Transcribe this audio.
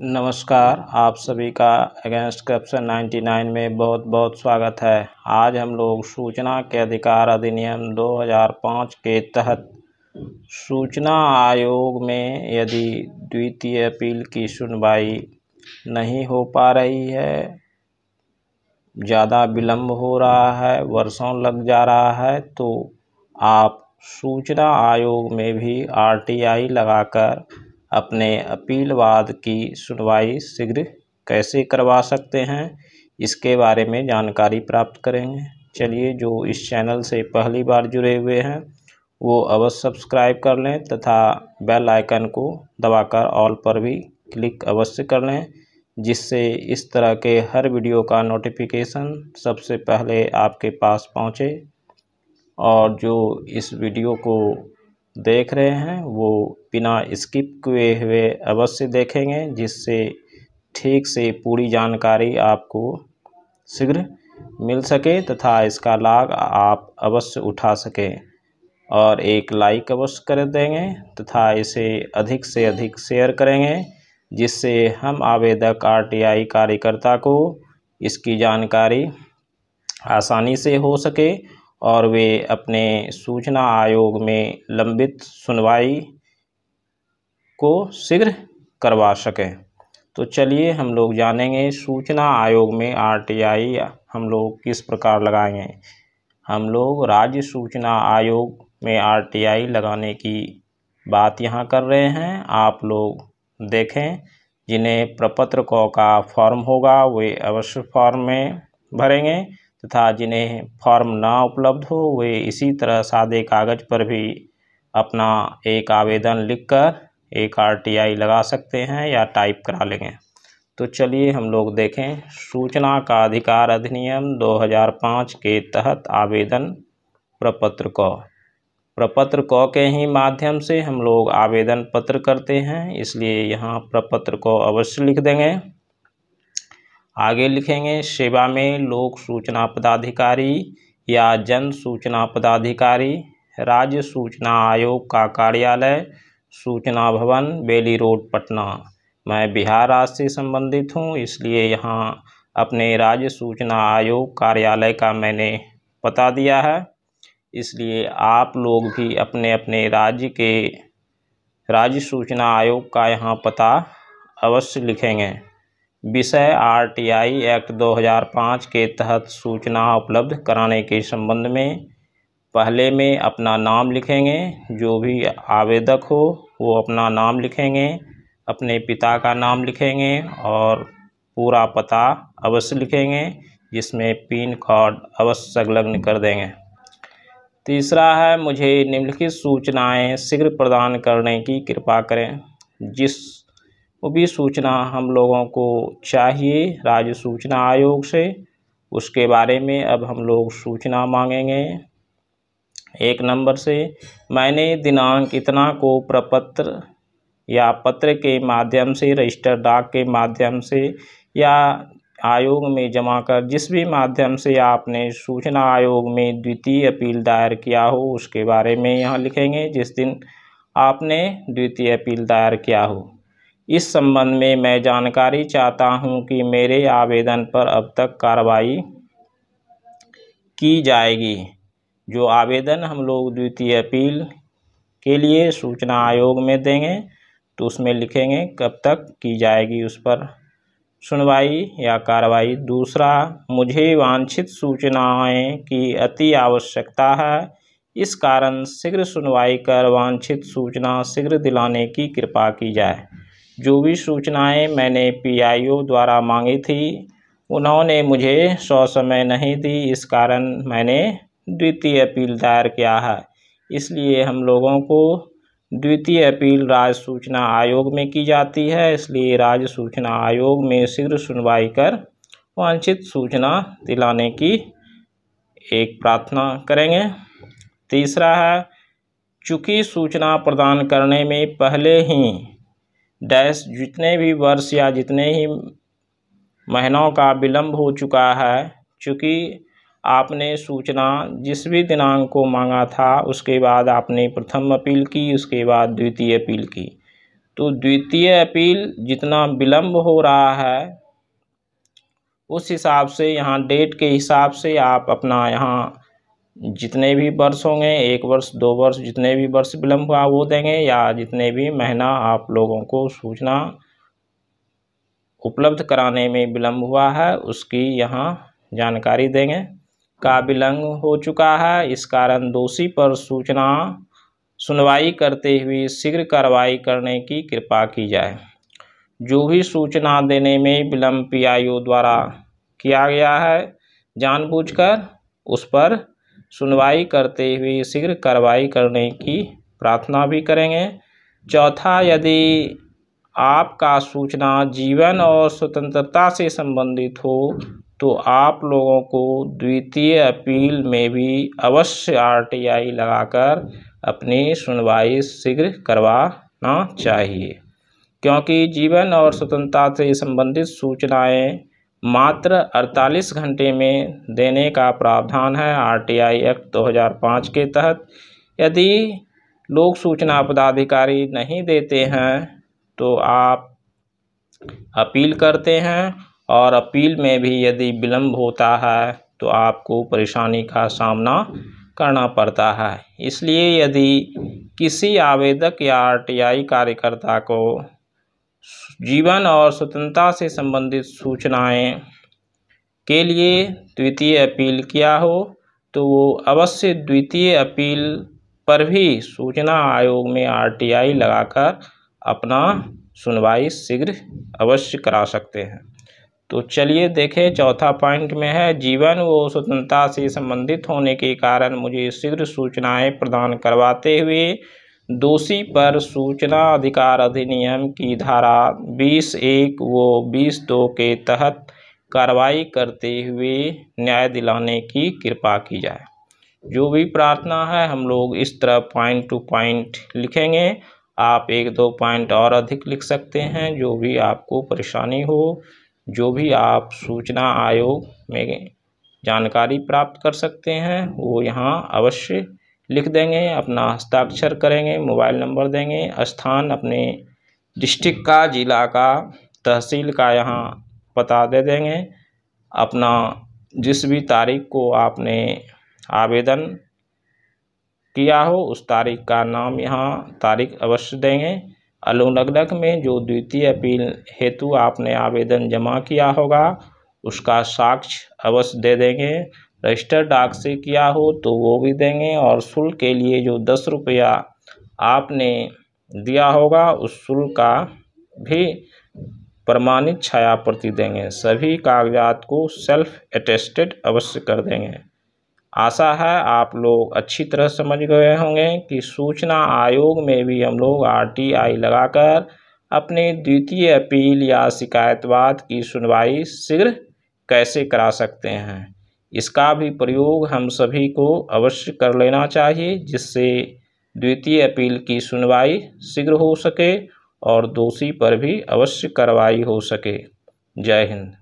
नमस्कार आप सभी का अगेंस्ट करप्शन 99 में बहुत बहुत स्वागत है आज हम लोग सूचना के अधिकार अधिनियम 2005 के तहत सूचना आयोग में यदि द्वितीय अपील की सुनवाई नहीं हो पा रही है ज़्यादा विलम्ब हो रहा है वर्षों लग जा रहा है तो आप सूचना आयोग में भी आरटीआई लगाकर अपने अपील वाद की सुनवाई शीघ्र कैसे करवा सकते हैं इसके बारे में जानकारी प्राप्त करेंगे चलिए जो इस चैनल से पहली बार जुड़े हुए हैं वो अवश्य सब्सक्राइब कर लें तथा बेल आइकन को दबाकर ऑल पर भी क्लिक अवश्य कर लें जिससे इस तरह के हर वीडियो का नोटिफिकेशन सबसे पहले आपके पास पहुंचे और जो इस वीडियो को देख रहे हैं वो बिना स्किप किए हुए अवश्य देखेंगे जिससे ठीक से पूरी जानकारी आपको शीघ्र मिल सके तथा इसका लाभ आप अवश्य उठा सकें और एक लाइक अवश्य कर देंगे तथा इसे अधिक से अधिक शेयर करेंगे जिससे हम आवेदक आरटीआई कार्यकर्ता को इसकी जानकारी आसानी से हो सके और वे अपने सूचना आयोग में लंबित सुनवाई को शीघ्र करवा सकें तो चलिए हम लोग जानेंगे सूचना आयोग में आरटीआई हम लोग किस प्रकार लगाएंगे हम लोग राज्य सूचना आयोग में आरटीआई लगाने की बात यहाँ कर रहे हैं आप लोग देखें जिन्हें प्रपत्र को का फॉर्म होगा वे अवश्य फॉर्म में भरेंगे तथा जिन्हें फॉर्म ना उपलब्ध हो वे इसी तरह सादे कागज़ पर भी अपना एक आवेदन लिखकर एक आरटीआई लगा सकते हैं या टाइप करा लेंगे तो चलिए हम लोग देखें सूचना का अधिकार अधिनियम 2005 के तहत आवेदन प्रपत्र क प्रपत्र क के ही माध्यम से हम लोग आवेदन पत्र करते हैं इसलिए यहाँ प्रपत्र को अवश्य लिख देंगे आगे लिखेंगे सेवा में लोक सूचना पदाधिकारी या जन सूचना पदाधिकारी राज्य सूचना आयोग का कार्यालय सूचना भवन बेली रोड पटना मैं बिहार राज्य से संबंधित हूँ इसलिए यहाँ अपने राज्य सूचना आयोग कार्यालय का मैंने पता दिया है इसलिए आप लोग भी अपने अपने राज्य के राज्य सूचना आयोग का यहाँ पता अवश्य लिखेंगे विषय आरटीआई एक्ट 2005 के तहत सूचना उपलब्ध कराने के संबंध में पहले में अपना नाम लिखेंगे जो भी आवेदक हो वो अपना नाम लिखेंगे अपने पिता का नाम लिखेंगे और पूरा पता अवश्य लिखेंगे जिसमें पिन कोड अवश्य संलग्न कर देंगे तीसरा है मुझे निम्नलिखित सूचनाएं शीघ्र प्रदान करने की कृपा करें जिस वो भी सूचना हम लोगों को चाहिए राज्य सूचना आयोग से उसके बारे में अब हम लोग सूचना मांगेंगे एक नंबर से मैंने दिनांक इतना को प्रपत्र या पत्र के माध्यम से रजिस्टर डाक के माध्यम से या आयोग में जमा कर जिस भी माध्यम से आपने सूचना आयोग में द्वितीय अपील दायर किया हो उसके बारे में यहाँ लिखेंगे जिस दिन आपने द्वितीय अपील दायर किया हो इस संबंध में मैं जानकारी चाहता हूँ कि मेरे आवेदन पर अब तक कार्रवाई की जाएगी जो आवेदन हम लोग द्वितीय अपील के लिए सूचना आयोग में देंगे तो उसमें लिखेंगे कब तक की जाएगी उस पर सुनवाई या कार्रवाई दूसरा मुझे वांछित सूचनाएं की अति आवश्यकता है इस कारण शीघ्र सुनवाई कर वांछित सूचना शीघ्र दिलाने की कृपा की जाए जो भी सूचनाएं मैंने पीआईओ द्वारा मांगी थी उन्होंने मुझे सौ समय नहीं दी इस कारण मैंने द्वितीय अपील दायर किया है इसलिए हम लोगों को द्वितीय अपील राज्य सूचना आयोग में की जाती है इसलिए राज्य सूचना आयोग में शीघ्र सुनवाई कर वांछित सूचना दिलाने की एक प्रार्थना करेंगे तीसरा है चूँकि सूचना प्रदान करने में पहले ही डैश जितने भी वर्ष या जितने ही महीनों का विलम्ब हो चुका है चूँकि आपने सूचना जिस भी दिनांक को मांगा था उसके बाद आपने प्रथम अपील की उसके बाद द्वितीय अपील की तो द्वितीय अपील जितना विलम्ब हो रहा है उस हिसाब से यहाँ डेट के हिसाब से आप अपना यहाँ जितने भी वर्ष होंगे एक वर्ष दो वर्ष जितने भी वर्ष विलम्ब हुआ वो देंगे या जितने भी महीना आप लोगों को सूचना उपलब्ध कराने में विलम्ब हुआ है उसकी यहाँ जानकारी देंगे का विलंब हो चुका है इस कारण दोषी पर सूचना सुनवाई करते हुए शीघ्र कार्रवाई करने की कृपा की जाए जो भी सूचना देने में विलंब पीआईओ द्वारा किया गया है जानबूझकर उस पर सुनवाई करते हुए शीघ्र कार्रवाई करने की प्रार्थना भी करेंगे चौथा यदि आपका सूचना जीवन और स्वतंत्रता से संबंधित हो तो आप लोगों को द्वितीय अपील में भी अवश्य आरटीआई लगाकर अपनी सुनवाई शीघ्र करवाना चाहिए क्योंकि जीवन और स्वतंत्रता से संबंधित सूचनाएं मात्र 48 घंटे में देने का प्रावधान है आरटीआई एक्ट 2005 के तहत यदि लोग सूचना पदाधिकारी नहीं देते हैं तो आप अपील करते हैं और अपील में भी यदि विलम्ब होता है तो आपको परेशानी का सामना करना पड़ता है इसलिए यदि किसी आवेदक या आरटीआई कार्यकर्ता को जीवन और स्वतंत्रता से संबंधित सूचनाएं के लिए द्वितीय अपील किया हो तो वो अवश्य द्वितीय अपील पर भी सूचना आयोग में आरटीआई लगाकर अपना सुनवाई शीघ्र अवश्य करा सकते हैं तो चलिए देखें चौथा पॉइंट में है जीवन वो स्वतंत्रता से संबंधित होने के कारण मुझे शीघ्र सूचनाएं प्रदान करवाते हुए दोषी पर सूचना अधिकार अधिनियम की धारा बीस एक वो बीस दो के तहत कार्रवाई करते हुए न्याय दिलाने की कृपा की जाए जो भी प्रार्थना है हम लोग इस तरह पॉइंट टू पॉइंट लिखेंगे आप एक दो पॉइंट और अधिक लिख सकते हैं जो भी आपको परेशानी हो जो भी आप सूचना आयोग में जानकारी प्राप्त कर सकते हैं वो यहाँ अवश्य लिख देंगे अपना हस्ताक्षर करेंगे मोबाइल नंबर देंगे स्थान अपने डिस्ट्रिक्ट का ज़िला का तहसील का यहाँ पता दे देंगे अपना जिस भी तारीख को आपने आवेदन किया हो उस तारीख का नाम यहाँ तारीख अवश्य देंगे अनुलग्नक में जो द्वितीय अपील हेतु आपने आवेदन जमा किया होगा उसका साक्ष्य अवश्य दे देंगे रजिस्टर डाक से किया हो तो वो भी देंगे और शुल्क के लिए जो दस रुपया आपने दिया होगा उस शुल्क का भी प्रमाणित छाया प्रति देंगे सभी कागजात को सेल्फ अटेस्टेड अवश्य कर देंगे आशा है आप लोग अच्छी तरह समझ गए होंगे कि सूचना आयोग में भी हम लोग आरटीआई लगाकर अपने द्वितीय अपील या शिकायतवाद की सुनवाई शीघ्र कैसे करा सकते हैं इसका भी प्रयोग हम सभी को अवश्य कर लेना चाहिए जिससे द्वितीय अपील की सुनवाई शीघ्र हो सके और दोषी पर भी अवश्य कार्रवाई हो सके जय हिंद